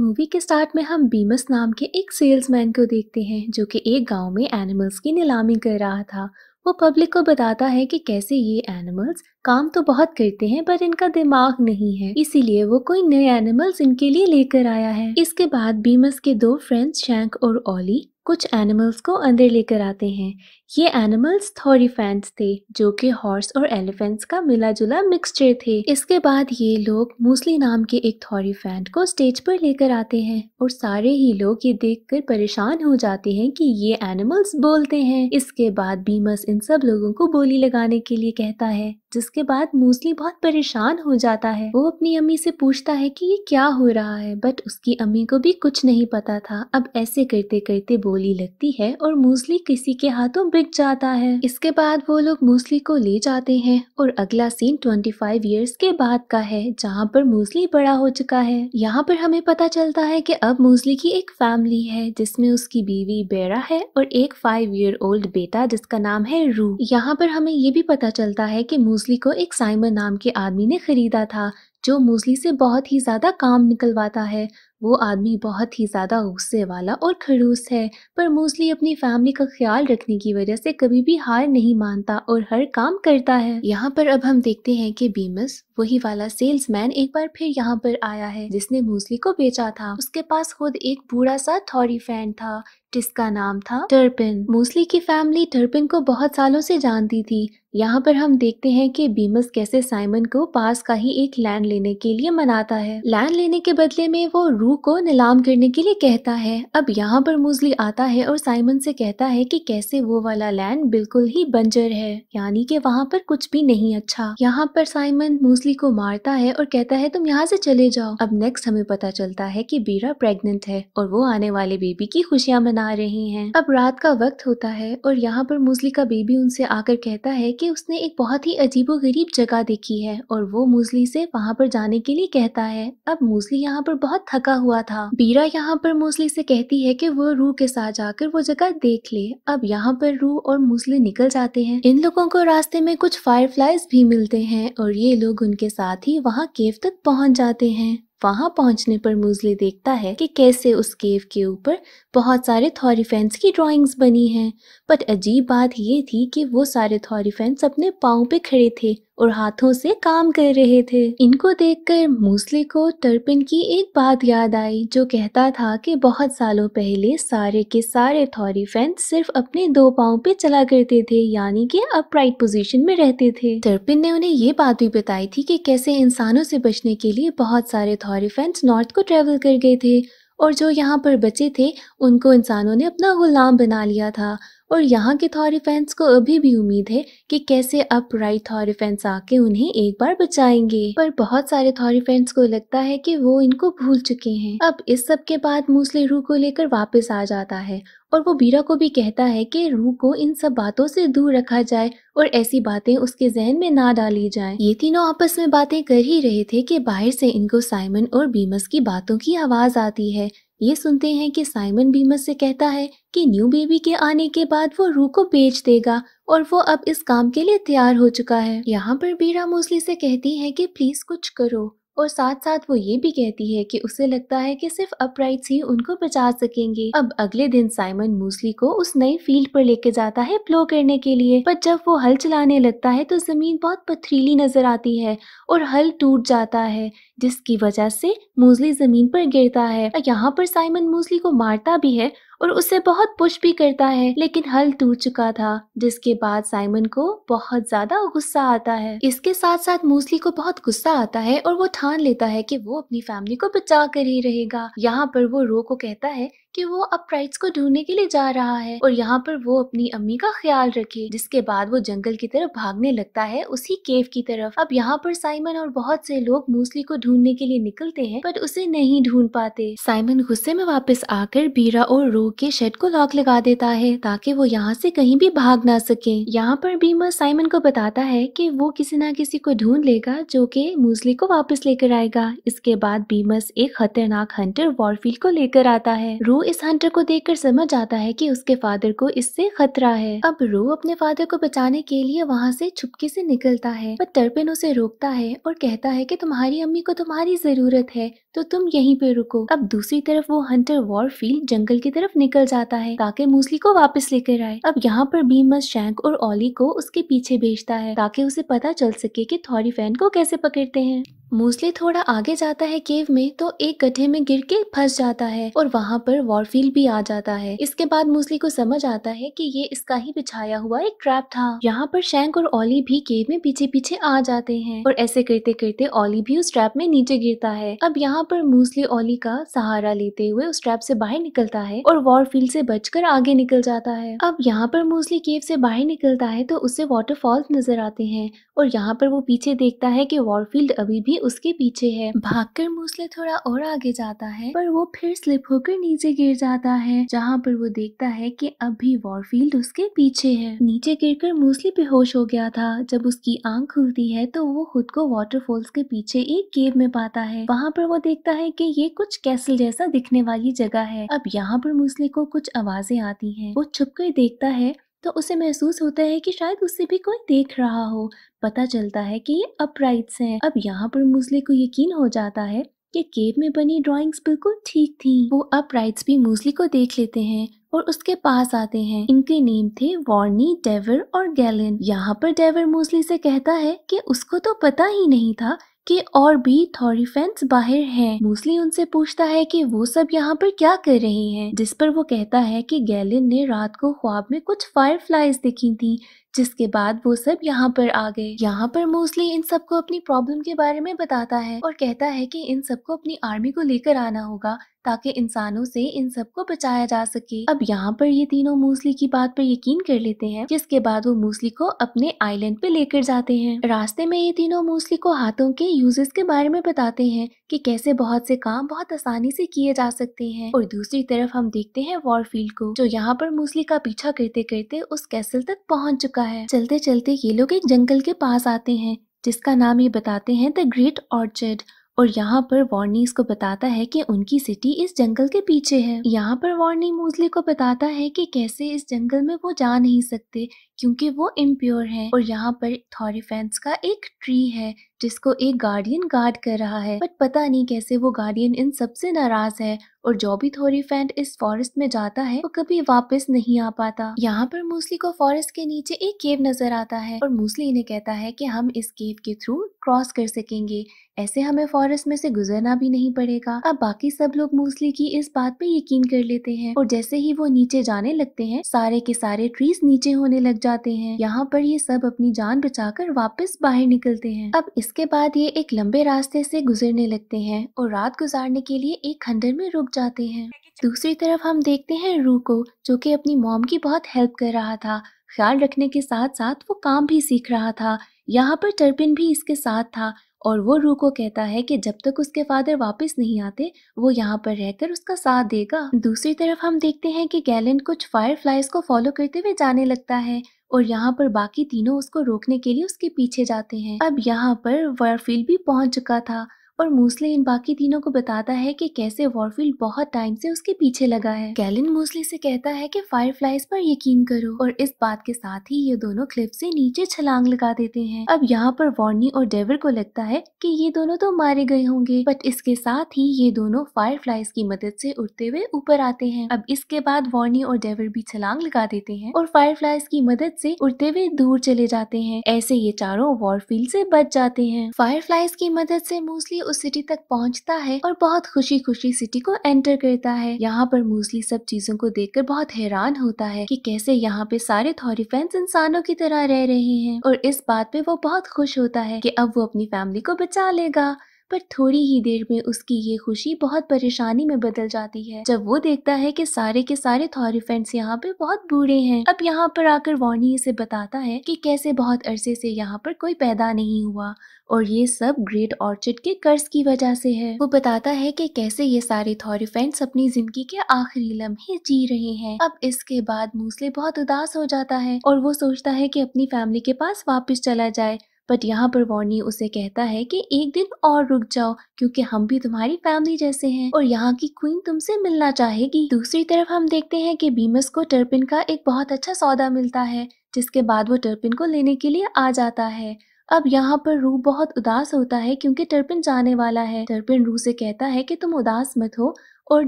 Movie के start में हम बीमस नाम के एक सेल्समैन को देखते हैं जो कि एक गांव में एनिमल्स की नीलामी कर रहा था वो पब्लिक को बताता है कि कैसे ये एनिमल्स काम तो बहुत करते हैं पर इनका दिमाग नहीं है इसीलिए वो कोई नए एनिमल्स इनके लिए लेकर आया है इसके बाद बीमस के दो फ्रेंड्स शैंक और ओली कुछ एनिमल्स को अंदर लेकर आते हैं ये एनिमल्स फैंस थे जो कि हॉर्स और एलिफेंट्स का मिला जुला मिक्सचर थे इसके बाद ये लोग मूसली नाम के एक फैंट को स्टेज पर लेकर आते हैं और सारे ही लोग ये देखकर परेशान हो जाते हैं कि ये एनिमल्स बोलते हैं इसके बाद बीमस इन सब लोगों को बोली लगाने के लिए कहता है जिसके बाद मूसली बहुत परेशान हो जाता है वो अपनी अम्मी से पूछता है कि ये क्या हो रहा है बट उसकी अम्मी को भी कुछ नहीं पता था अब ऐसे करते करते बोली लगती है और मूसली किसी के हाथों बिक जाता है इसके बाद वो लोग मूसली को ले जाते हैं और अगला सीन 25 फाइव ईयर्स के बाद का है जहाँ पर मूसली बड़ा हो चुका है यहाँ पर हमें पता चलता है कि अब मूसली की एक फैमिली है जिसमें उसकी बीवी बेरा है और एक फाइव ईयर ओल्ड बेटा जिसका नाम है रू यहाँ पर हमें ये भी पता चलता है की मूसली को एक साइमन नाम के आदमी ने खरीदा था जो मूसली से बहुत ही ज्यादा काम निकलवाता है वो आदमी बहुत ही ज़्यादा गुस्से वाला और खड़ूस है पर मोस्टली अपनी फैमिली का ख्याल रखने की वजह से कभी भी हार नहीं मानता और हर काम करता है यहाँ पर अब हम देखते हैं कि बीमस वही वाला सेल्समैन एक बार फिर यहाँ पर आया है जिसने मोस्टली को बेचा था उसके पास खुद एक बूढ़ा सा थॉरी फैन था जिसका नाम था टर्पिन मोस्ली की फैमिली टर्पिन को बहुत सालों से जानती थी यहाँ पर हम देखते हैं कि बीमस कैसे साइमन को पास का ही एक लैंड लेने के लिए मनाता है लैंड लेने के बदले में वो रू को नीलाम करने के लिए कहता है अब यहाँ पर मूसली आता है और साइमन से कहता है कि कैसे वो वाला लैंड बिल्कुल ही बंजर है यानी कि वहाँ पर कुछ भी नहीं अच्छा यहाँ पर साइमन मूसली को मारता है और कहता है तुम यहाँ से चले जाओ अब नेक्स्ट हमें पता चलता है की बीरा प्रेगनेंट है और वो आने वाले बेबी की खुशियाँ मना रही हैं। अब रात का वक्त होता है और यहाँ पर मुजली का बेबी उनसे आकर कहता है कि उसने एक बहुत ही अजीबो गरीब जगह देखी है और वो मुजली से वहाँ पर जाने के लिए कहता है अब मुजली यहाँ पर बहुत थका हुआ था बीरा यहाँ पर मुजली से कहती है कि वो रू के साथ जाकर वो जगह देख ले अब यहाँ पर रू और मुजली निकल जाते हैं इन लोगों को रास्ते में कुछ फायरफ्लाइज भी मिलते हैं और ये लोग उनके साथ ही वहाँ केव तक पहुँच जाते हैं वहां पहुंचने पर मुजली देखता है कि कैसे उस केव के ऊपर बहुत सारे थॉरीफेंस की ड्राइंग्स बनी हैं बट अजीब बात यह थी कि वो सारे थॉरीफेंस अपने पाँव पे खड़े थे और हाथों से काम कर रहे थे इनको देखकर मूसले को टर्पिन की एक बात याद आई जो कहता था कि बहुत सालों पहले सारे के सारे थॉरी फैन सिर्फ अपने दो पाओ पे चला करते थे यानी कि अपराइट पोजीशन में रहते थे टर्पिन ने उन्हें ये बात भी बताई थी कि कैसे इंसानों से बचने के लिए बहुत सारे थॉरी फैंस नॉर्थ को ट्रेवल कर गए थे और जो यहाँ पर बचे थे उनको इंसानों ने अपना गुलाम बना लिया था और यहाँ के थॉरी फैंस को अभी भी उम्मीद है कि कैसे अपराइट थॉरी फैंस आके उन्हें एक बार बचाएंगे पर बहुत सारे थॉरी फैंस को लगता है कि वो इनको भूल चुके हैं अब इस सब के बाद मूसले रू को लेकर वापस आ जाता है और वो बीरा को भी कहता है कि रू को इन सब बातों से दूर रखा जाए और ऐसी बातें उसके जहन में ना डाली जाए ये तीनों आपस में बातें कर ही रहे थे कि बाहर से इनको साइमन और बीमस की बातों की आवाज आती है ये सुनते हैं कि साइमन बीमस से कहता है कि न्यू बेबी के आने के बाद वो रू को बेच देगा और वो अब इस काम के लिए तैयार हो चुका है यहाँ पर बीरा मोसली से कहती है कि प्लीज कुछ करो और साथ साथ वो ये भी कहती है कि उसे लगता है कि सिर्फ अपराइट्स ही उनको बचा सकेंगे अब अगले दिन साइमन मूसली को उस नई फील्ड पर लेके जाता है प्लो करने के लिए पर जब वो हल चलाने लगता है तो जमीन बहुत पथरीली नजर आती है और हल टूट जाता है जिसकी वजह से मूसली जमीन पर गिरता है यहाँ पर साइमन मूसली को मारता भी है और उसे बहुत पुश भी करता है लेकिन हल टूट चुका था जिसके बाद साइमन को बहुत ज्यादा गुस्सा आता है इसके साथ साथ मूसली को बहुत गुस्सा आता है और वो ठान लेता है कि वो अपनी फैमिली को बचा कर ही रहेगा यहाँ पर वो रो को कहता है कि वो अब प्राइड्स को ढूंढने के लिए जा रहा है और यहाँ पर वो अपनी अम्मी का ख्याल रखे जिसके बाद वो जंगल की तरफ भागने लगता है उसी केव की तरफ अब यहाँ पर साइमन और बहुत से लोग मूसली को ढूंढने के लिए निकलते हैं पर उसे नहीं ढूंढ पाते साइमन गुस्से में वापस आकर बीरा और रो के शेड को लॉक लगा देता है ताकि वो यहाँ से कहीं भी भाग ना सके यहाँ पर बीमा साइमन को बताता है की वो किसी न किसी को ढूंढ लेगा जो की मूसली को वापस लेकर आएगा इसके बाद बीमस एक खतरनाक हंटर वॉरफील्ड को लेकर आता है रो इस हंटर को देखकर समझ आता है कि उसके फादर को इससे खतरा है अब रो अपने फादर को बचाने के लिए वहाँ से छुपके से निकलता है पर टर्पिन उसे रोकता है और कहता है कि तुम्हारी अम्मी को तुम्हारी जरूरत है तो तुम यहीं पे रुको अब दूसरी तरफ वो हंटर वॉरफील्ड जंगल की तरफ निकल जाता है ताकि मूसली को वापस लेकर आए अब यहाँ पर बीमस शैंक और ओली को उसके पीछे भेजता है ताकि उसे पता चल सके कि थॉरी फैन को कैसे पकड़ते हैं मूसली थोड़ा आगे जाता है केव में तो एक गड्ढे में गिर के फंस जाता है और वहाँ पर वॉरफील्ड भी आ जाता है इसके बाद मूसली को समझ आता है कि ये इसका ही बिछाया हुआ एक ट्रैप था यहाँ पर शैंक और ओली भी केव में पीछे पीछे आ जाते हैं और ऐसे करते करते ओली भी उस ट्रैप में नीचे गिरता है अब यहाँ पर मूसली ओली का सहारा लेते हुए उस ट्रैप से बाहर निकलता है और वॉरफील्ड से बचकर आगे निकल जाता है अब यहाँ पर मूसली केव से बाहर निकलता है तो उसे वाटरफॉल्स नजर आते हैं और यहाँ पर वो पीछे देखता है की वॉरफील्ड अभी भी उसके पीछे है भागकर मूसली थोड़ा और आगे जाता है पर वो फिर स्लिप होकर नीचे गिर जाता है जहाँ पर वो देखता है कि अब भी वॉरफील्ड उसके पीछे है नीचे गिरकर मोस्टली बेहोश हो गया था जब उसकी आंख खुलती है तो वो खुद को वाटरफॉल्स के पीछे एक केव में पाता है वहाँ पर वो देखता है कि ये कुछ कैसल जैसा दिखने वाली जगह है अब यहाँ पर मूसली को कुछ आवाजें आती है वो छुप कर देखता है तो उसे महसूस होता है कि शायद उसे भी कोई देख रहा हो पता चलता है कि ये अपराइट्स हैं अब यहाँ पर मूसले को यकीन हो जाता है कि केव में बनी ड्राइंग्स बिल्कुल ठीक थी वो अब राइट्स भी मूसली को देख लेते हैं और उसके पास आते हैं इनके नेम थे वार्नी डेवर और गैलन यहाँ पर डेवर मूसली से कहता है कि उसको तो पता ही नहीं था कि और भी थोड़ी फैंस बाहर हैं। मूसली उनसे पूछता है कि वो सब यहाँ पर क्या कर रहे हैं जिस पर वो कहता है कि गैलिन ने रात को ख्वाब में कुछ फायरफ्लाइज देखी थी जिसके बाद वो सब यहाँ पर आ गए यहाँ पर मोस्टली इन सबको अपनी प्रॉब्लम के बारे में बताता है और कहता है कि इन सबको अपनी आर्मी को लेकर आना होगा ताकि इंसानों से इन सबको बचाया जा सके अब यहाँ पर ये तीनों मूसली की बात पर यकीन कर लेते हैं जिसके बाद वो मूसली को अपने आइलैंड पे लेकर जाते हैं रास्ते में ये तीनों मूसली को हाथों के यूजेस के बारे में बताते हैं कि कैसे बहुत से काम बहुत आसानी से किए जा सकते हैं और दूसरी तरफ हम देखते हैं वॉरफील्ड को जो यहाँ पर मूसली का पीछा करते करते उस कैसल तक पहुँच चुका है चलते चलते ये लोग एक जंगल के पास आते हैं जिसका नाम ये बताते हैं द ग्रेट ऑर्चर्ड और यहाँ पर वार्नी इसको बताता है कि उनकी सिटी इस जंगल के पीछे है यहाँ पर वार्नी मूजली को बताता है कि कैसे इस जंगल में वो जा नहीं सकते क्योंकि वो इम्प्योर है और यहाँ पर थॉरीफेंस का एक ट्री है जिसको एक गार्डियन गार्ड कर रहा है बट पता नहीं कैसे वो गार्डियन इन सबसे नाराज है और जो भी फैंट इस फॉरेस्ट में जाता है वो कभी वापस नहीं आ पाता यहाँ पर मूसली को फॉरेस्ट के नीचे एक केव नजर आता है और मूसली इन्हें कहता है कि हम इस केव के थ्रू क्रॉस कर सकेंगे ऐसे हमें फॉरेस्ट में से गुजरना भी नहीं पड़ेगा अब बाकी सब लोग मूसली की इस बात पे यकीन कर लेते हैं और जैसे ही वो नीचे जाने लगते हैं सारे के सारे ट्रीज नीचे होने लग जाते जाते हैं यहाँ पर ये सब अपनी जान बचाकर वापस बाहर निकलते हैं अब इसके बाद ये एक लंबे रास्ते से गुजरने लगते हैं और रात गुजारने के लिए एक खंडर में रुक जाते हैं दूसरी तरफ हम देखते हैं रू को जो कि अपनी मॉम की बहुत हेल्प कर रहा था ख्याल रखने के साथ साथ वो काम भी सीख रहा था यहाँ पर टर्पिन भी इसके साथ था और वो रू को कहता है कि जब तक उसके फादर वापस नहीं आते वो यहाँ पर रहकर उसका साथ देगा दूसरी तरफ हम देखते हैं कि गैलेंट कुछ फायर को फॉलो करते हुए जाने लगता है और यहाँ पर बाकी तीनों उसको रोकने के लिए उसके पीछे जाते हैं अब यहाँ पर वर्फील भी पहुंच चुका था और मूसले इन बाकी तीनों को बताता है कि कैसे वॉरफील्ड बहुत टाइम से उसके पीछे लगा है कैलिन मूसले से कहता है कि फायर पर यकीन करो और इस बात के साथ ही ये दोनों क्लिफ से नीचे छलांग लगा देते हैं अब यहाँ पर वॉर्नी और डेवर को लगता है कि ये दोनों तो मारे गए होंगे बट इसके साथ ही ये दोनों फायर की मदद से उड़ते हुए ऊपर आते हैं अब इसके बाद वॉर्नी और डेवर भी छलांग लगा देते हैं और फायर की मदद से उड़ते हुए दूर चले जाते हैं ऐसे ये चारों वॉरफील्ड से बच जाते हैं फायर की मदद से मूसली उस सिटी तक पहुंचता है और बहुत खुशी खुशी सिटी को एंटर करता है यहाँ पर मूसली सब चीजों को देखकर बहुत हैरान होता है कि कैसे यहाँ पे सारे थॉरी फैंस इंसानों की तरह रह रहे हैं और इस बात पे वो बहुत खुश होता है कि अब वो अपनी फैमिली को बचा लेगा पर थोड़ी ही देर में उसकी ये खुशी बहुत परेशानी में बदल जाती है जब वो देखता है कि सारे के सारे थॉरीफेंट्स यहाँ पे बहुत बूढ़े हैं अब यहाँ पर आकर वॉर्नी इसे बताता है कि कैसे बहुत अरसे से यहाँ पर कोई पैदा नहीं हुआ और ये सब ग्रेट ऑर्चिड के कर्ज की वजह से है वो बताता है कि कैसे ये सारे थॉरीफेंट्स अपनी जिंदगी के आखिरी लम्हे जी रहे हैं अब इसके बाद मूसले बहुत उदास हो जाता है और वो सोचता है कि अपनी फैमिली के पास वापस चला जाए बट यहाँ पर वॉर्नी उसे कहता है कि एक दिन और रुक जाओ क्योंकि हम भी तुम्हारी फैमिली जैसे हैं और यहाँ की क्वीन तुमसे मिलना चाहेगी दूसरी तरफ हम देखते हैं कि बीमस को टर्पिन का एक बहुत अच्छा सौदा मिलता है जिसके बाद वो टर्पिन को लेने के लिए आ जाता है अब यहाँ पर रू बहुत उदास होता है क्योंकि टर्पिन जाने वाला है टर्पिन रू से कहता है कि तुम उदास मत हो और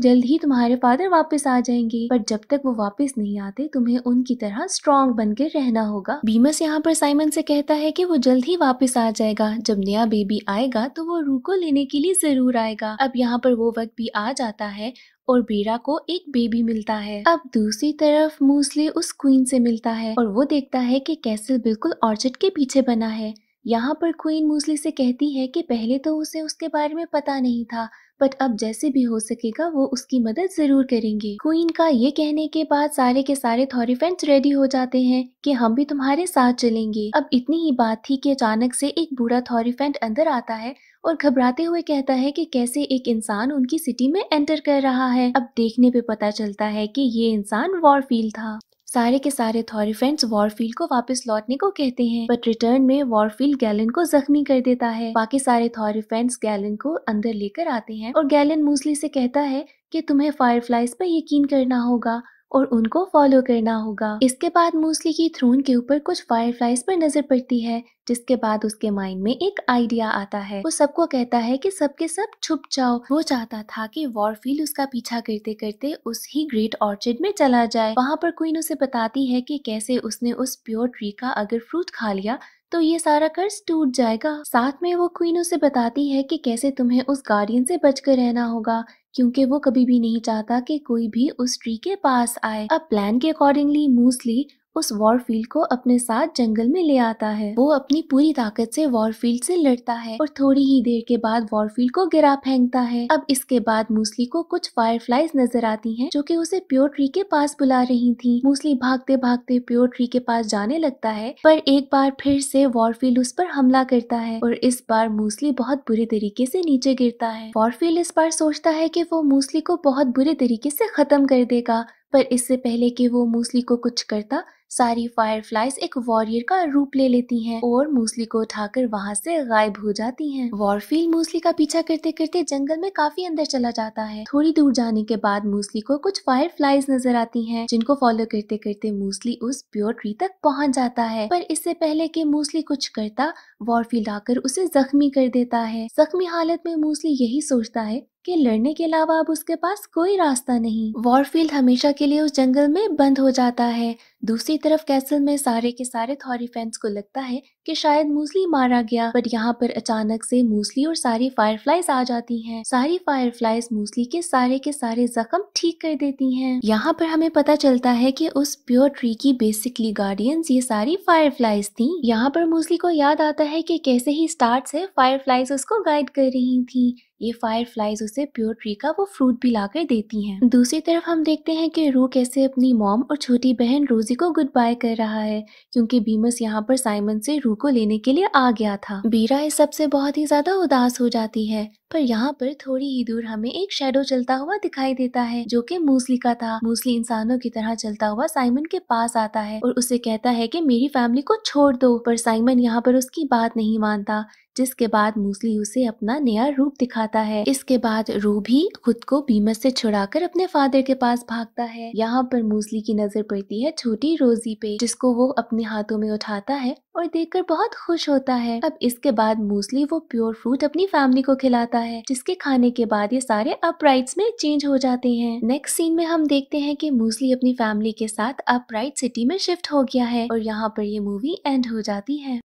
जल्द ही तुम्हारे फादर वापस आ जाएंगे पर जब तक वो वापस नहीं आते तुम्हें उनकी तरह स्ट्रॉन्ग बन के रहना होगा बीमस यहाँ पर साइमन से कहता है कि वो जल्द ही वापस आ जाएगा जब नया बेबी आएगा तो वो रू को लेने के लिए जरूर आएगा अब यहाँ पर वो वक्त भी आ जाता है और बेरा को एक बेबी मिलता है अब दूसरी तरफ मूसले उस क्वीन से मिलता है और वो देखता है कि कैसल बिल्कुल ऑर्चिड के पीछे बना है यहाँ पर क्वीन मूसली से कहती है कि पहले तो उसे उसके बारे में पता नहीं था बट अब जैसे भी हो सकेगा वो उसकी मदद जरूर करेंगे क्वीन का ये कहने के बाद सारे के सारे थॉरीफेंट रेडी हो जाते हैं कि हम भी तुम्हारे साथ चलेंगे अब इतनी ही बात थी कि अचानक से एक बूढ़ा थॉरीफेंट अंदर आता है और घबराते हुए कहता है कि कैसे एक इंसान उनकी सिटी में एंटर कर रहा है अब देखने पे पता चलता है कि ये इंसान वॉरफील्ड था सारे के सारे थॉरिफेंट्स वॉरफील्ड को वापस लौटने को कहते हैं बट रिटर्न में वॉरफील्ड गैलन को जख्मी कर देता है बाकी सारे थॉरिफेंट्स गैलन को अंदर लेकर आते हैं और गैलन मूसली से कहता है कि तुम्हें फायरफ्लाइज पर यकीन करना होगा और उनको फॉलो करना होगा इसके बाद मूसली की थ्रोन के ऊपर कुछ फायरफ्लाइज पर नजर पड़ती है जिसके बाद उसके माइंड में एक आइडिया आता है वो सबको कहता है कि सबके सब छुप जाओ वो चाहता था कि वॉरफील उसका पीछा करते करते उस ही ग्रेट ऑर्चिड में चला जाए वहाँ पर क्वीन उसे बताती है कि कैसे उसने उस प्योर ट्री का अगर फ्रूट खा लिया तो ये सारा कर्ज टूट जाएगा साथ में वो क्वीन उसे बताती है कि कैसे तुम्हें उस गार्डियन से बचकर रहना होगा क्योंकि वो कभी भी नहीं चाहता कि कोई भी उस ट्री के पास आए अब प्लान के अकॉर्डिंगली मूसली उस वॉरफील्ड को अपने साथ जंगल में ले आता है वो अपनी पूरी ताकत से वॉरफील्ड से लड़ता है और थोड़ी ही देर के बाद वॉरफील्ड को गिरा फेंकता है अब इसके बाद मूसली को कुछ फायरफ्लाइज नजर आती हैं जो कि उसे प्योर ट्री के पास बुला रही थी मूसली भागते भागते प्योर ट्री के पास जाने लगता है पर एक बार फिर से वॉरफील्ड उस पर हमला करता है और इस बार मूसली बहुत बुरे तरीके से नीचे गिरता है वॉरफील्ड इस बार सोचता है की वो मूसली को बहुत बुरे तरीके से खत्म कर देगा पर इससे पहले कि वो मूसली को कुछ करता सारी फायरफ्लाइज एक वॉरियर का रूप ले लेती हैं और मूसली को उठाकर वहाँ से गायब हो जाती हैं। वॉरफील मूसली का पीछा करते करते जंगल में काफी अंदर चला जाता है थोड़ी दूर जाने के बाद मूसली को कुछ फायरफ्लाइज नजर आती हैं जिनको फॉलो करते करते मूसली उस प्योर ट्री तक पहुंच जाता है पर इससे पहले की मूसली कुछ करता वॉरफील आकर उसे जख्मी कर देता है जख्मी हालत में मूसली यही सोचता है कि लड़ने के अलावा अब उसके पास कोई रास्ता नहीं वॉरफील्ड हमेशा के लिए उस जंगल में बंद हो जाता है दूसरी तरफ कैसल में सारे के सारे थॉरी फैंस को लगता है कि शायद मूसली मारा गया बट यहाँ पर अचानक से मूसली और सारी फायरफ्लाइज आ जाती हैं। सारी फायरफ्लाइज मूसली के सारे के सारे जख्म ठीक कर देती हैं। यहाँ पर हमें पता चलता है कि उस प्योर ट्री की बेसिकली गार्डियंस ये सारी फायरफ्लाइज थी यहाँ पर मूसली को याद आता है की कैसे ही स्टार्ट से फायरफ्लाइज उसको गाइड कर रही थी ये फायर फ्लाइज उसे प्योर ट्री का वो फ्रूट भी कर देती हैं दूसरी तरफ हम देखते हैं कि रू कैसे अपनी मॉम और छोटी बहन रोजी को गुड बाय कर रहा है क्योंकि बीमस यहाँ पर साइमन से रू को लेने के लिए आ गया था बीरा इस सबसे बहुत ही ज्यादा उदास हो जाती है पर यहाँ पर थोड़ी ही दूर हमें एक शेडो चलता हुआ दिखाई देता है जो कि मूसली का था मूसली इंसानों की तरह चलता हुआ साइमन के पास आता है और उसे कहता है कि मेरी फैमिली को छोड़ दो पर साइमन यहाँ पर उसकी बात नहीं मानता जिसके बाद मूसली उसे अपना नया रूप दिखाता है इसके बाद रू भी खुद को बीमस से छुड़ाकर अपने फादर के पास भागता है यहाँ पर मूसली की नजर पड़ती है छोटी रोजी पे जिसको वो अपने हाथों में उठाता है और देखकर बहुत खुश होता है अब इसके बाद मूसली वो प्योर फ्रूट अपनी फैमिली को खिलाता है जिसके खाने के बाद ये सारे अपराइट्स में चेंज हो जाते हैं नेक्स्ट सीन में हम देखते हैं कि मूसली अपनी फैमिली के साथ अपराइट सिटी में शिफ्ट हो गया है और यहाँ पर ये मूवी एंड हो जाती है